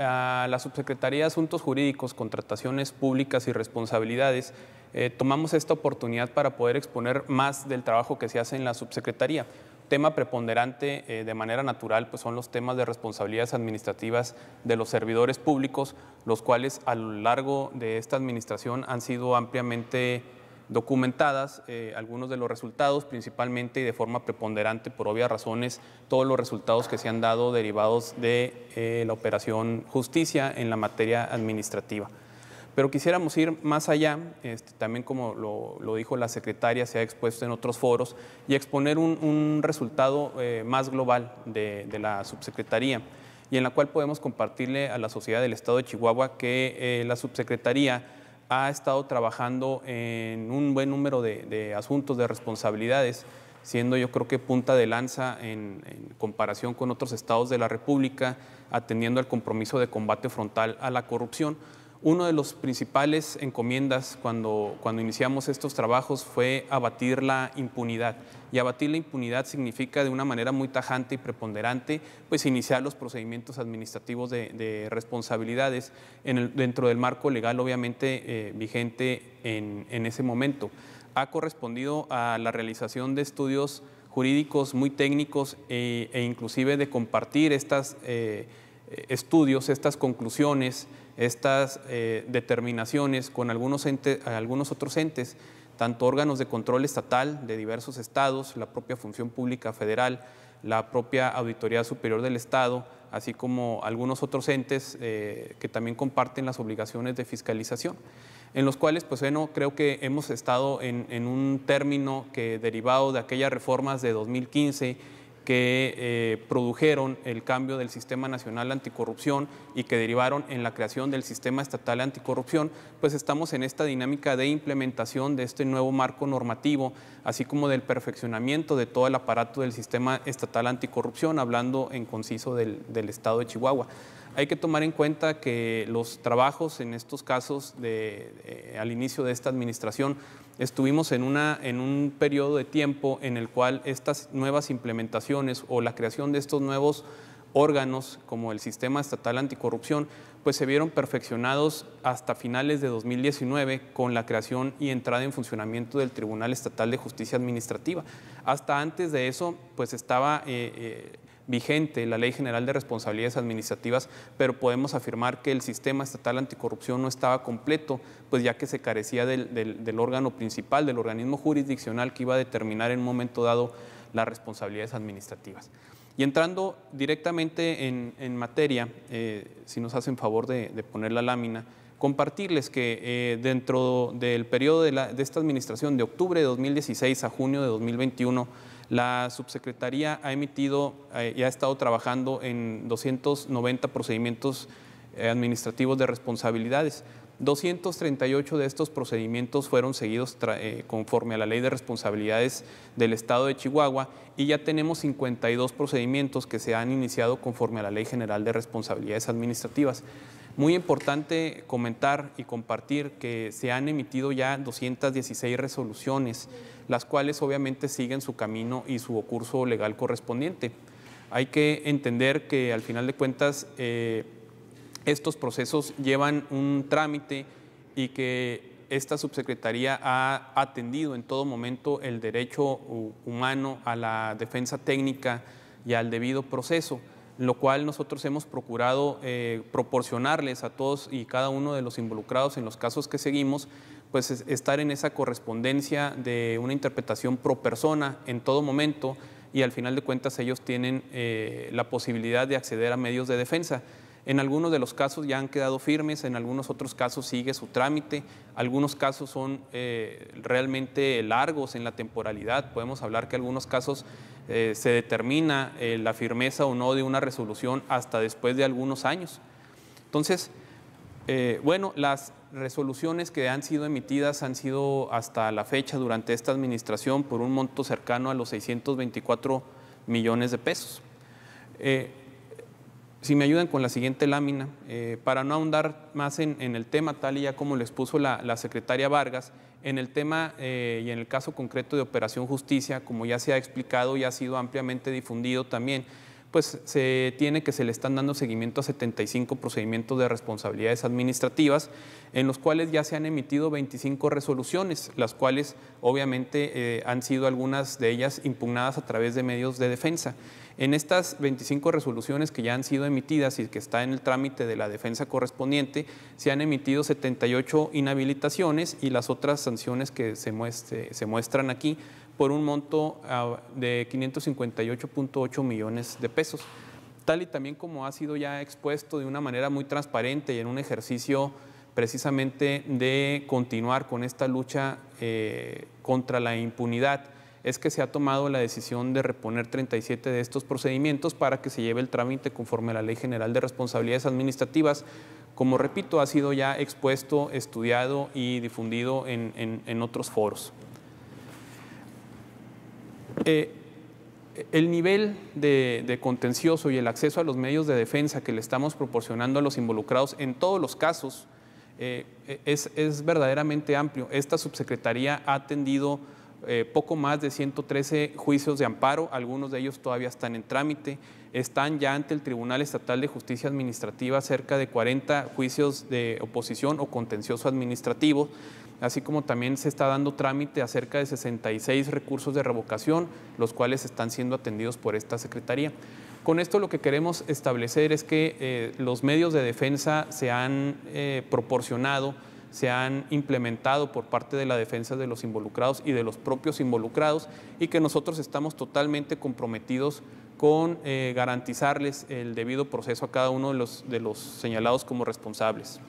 a la Subsecretaría de Asuntos Jurídicos, Contrataciones Públicas y Responsabilidades, eh, tomamos esta oportunidad para poder exponer más del trabajo que se hace en la Subsecretaría. Tema preponderante eh, de manera natural pues son los temas de responsabilidades administrativas de los servidores públicos, los cuales a lo largo de esta administración han sido ampliamente documentadas eh, algunos de los resultados, principalmente y de forma preponderante, por obvias razones, todos los resultados que se han dado derivados de eh, la operación justicia en la materia administrativa. Pero quisiéramos ir más allá, este, también como lo, dijo la secretaria, se ha expuesto en otros foros, y exponer un, resultado eh, más global de, de, la subsecretaría, y en la cual podemos compartirle a la sociedad del Estado de Chihuahua que la subsecretaría ha estado trabajando en un buen número de, asuntos, de responsabilidades, siendo yo creo que punta de lanza en, comparación con otros estados de la República, atendiendo al compromiso de combate frontal a la corrupción uno de los principales encomiendas cuando, cuando iniciamos estos trabajos fue abatir la impunidad. Y abatir la impunidad significa de una manera muy tajante y preponderante, pues iniciar los procedimientos administrativos de, responsabilidades dentro del marco legal obviamente eh, vigente en, ese momento. Ha correspondido a la realización de estudios jurídicos muy técnicos eh, e, inclusive de compartir estas... Eh, eh, estudios, estas conclusiones, estas eh, determinaciones con algunos, algunos otros entes, tanto órganos de control estatal de diversos estados, la propia Función Pública Federal, la propia Auditoría Superior del Estado, así como algunos otros entes eh, que también comparten las obligaciones de fiscalización, en los cuales, pues bueno, creo que hemos estado en, en un término que derivado de aquellas reformas de 2015, que eh, produjeron el cambio del Sistema Nacional Anticorrupción y que derivaron en la creación del Sistema Estatal Anticorrupción, pues estamos en esta dinámica de implementación de este nuevo marco normativo, así como del perfeccionamiento de todo el aparato del Sistema Estatal Anticorrupción, hablando en conciso del Estado de Chihuahua. Hay que tomar en cuenta que los trabajos en estos casos de, eh, al inicio de esta administración estuvimos en, una, en un periodo de tiempo en el cual estas nuevas implementaciones o la creación de estos nuevos órganos como el Sistema Estatal Anticorrupción, pues se vieron perfeccionados hasta finales de 2019 con la creación y entrada en funcionamiento del Tribunal Estatal de Justicia Administrativa. Hasta antes de eso, pues estaba eh, eh, vigente la Ley General de Responsabilidades Administrativas, pero podemos afirmar que el sistema estatal anticorrupción no estaba completo, pues ya que se carecía del, órgano principal, del organismo jurisdiccional que iba a determinar en un momento dado las responsabilidades administrativas. Y entrando directamente en, materia, eh, si nos hacen favor de, poner la lámina, compartirles que eh, dentro del periodo de, de esta administración, de octubre de 2016 a junio de 2021, la subsecretaría ha emitido eh, y ha estado trabajando en 290 procedimientos eh, administrativos de responsabilidades. 238 de estos procedimientos fueron seguidos eh, conforme a la Ley de Responsabilidades del Estado de Chihuahua y ya tenemos 52 procedimientos que se han iniciado conforme a la Ley General de Responsabilidades Administrativas. Muy importante comentar y compartir que se han emitido ya 216 resoluciones, las cuales obviamente siguen su camino y su curso legal correspondiente. Hay que entender que al final de cuentas eh, estos procesos llevan un trámite y que esta subsecretaría ha atendido en todo momento el derecho humano a la defensa técnica y al debido proceso lo cual nosotros hemos procurado eh, proporcionarles a todos y cada uno de los involucrados en los casos que seguimos, pues estar en esa correspondencia de una interpretación pro persona en todo momento y al final de cuentas ellos tienen eh, la posibilidad de acceder a medios de defensa. En algunos de los casos ya han quedado firmes, en algunos otros casos sigue su trámite, algunos casos son eh, realmente largos en la temporalidad, podemos hablar que algunos casos eh, se determina eh, la firmeza o no de una resolución hasta después de algunos años. Entonces, eh, bueno, las resoluciones que han sido emitidas han sido hasta la fecha durante esta administración por un monto cercano a los 624 millones de pesos. si me ayudan con la siguiente lámina, para no ahondar más en, el tema, tal y ya como les puso la secretaria Vargas, en el tema eh, y en el caso concreto de Operación Justicia, como ya se ha explicado y ha sido ampliamente difundido también, pues se tiene que se le están dando seguimiento a 75 procedimientos de responsabilidades administrativas, en los cuales ya se han emitido 25 resoluciones, las cuales obviamente eh, han sido algunas de ellas impugnadas a través de medios de defensa. En estas 25 resoluciones que ya han sido emitidas y que está en el trámite de la defensa correspondiente, se han emitido 78 inhabilitaciones y las otras sanciones que se muestran aquí por un monto ah, de 558.8 millones de pesos. Tal y también como ha sido ya expuesto de una manera muy transparente y en un ejercicio precisamente de continuar con esta lucha eh, contra la impunidad, es que se ha tomado la decisión de reponer 37 de estos procedimientos para que se lleve el trámite conforme a la Ley General de Responsabilidades Administrativas. Como repito, ha sido ya expuesto, estudiado y difundido en otros foros. Eh, el nivel de, contencioso y el acceso a los medios de defensa que le estamos proporcionando a los involucrados en todos los casos eh, es, verdaderamente amplio. Esta subsecretaría ha atendido eh, poco más de 113 juicios de amparo, algunos de ellos todavía están en trámite, están ya ante el Tribunal Estatal de Justicia Administrativa cerca de 40 juicios de oposición o contencioso administrativo así como también se está dando trámite a cerca de 66 recursos de revocación, los cuales están siendo atendidos por esta Secretaría. Con esto lo que queremos establecer es que eh, los medios de defensa se han eh, proporcionado, se han implementado por parte de la defensa de los involucrados y de los propios involucrados y que nosotros estamos totalmente comprometidos con eh, garantizarles el debido proceso a cada uno de los señalados como responsables.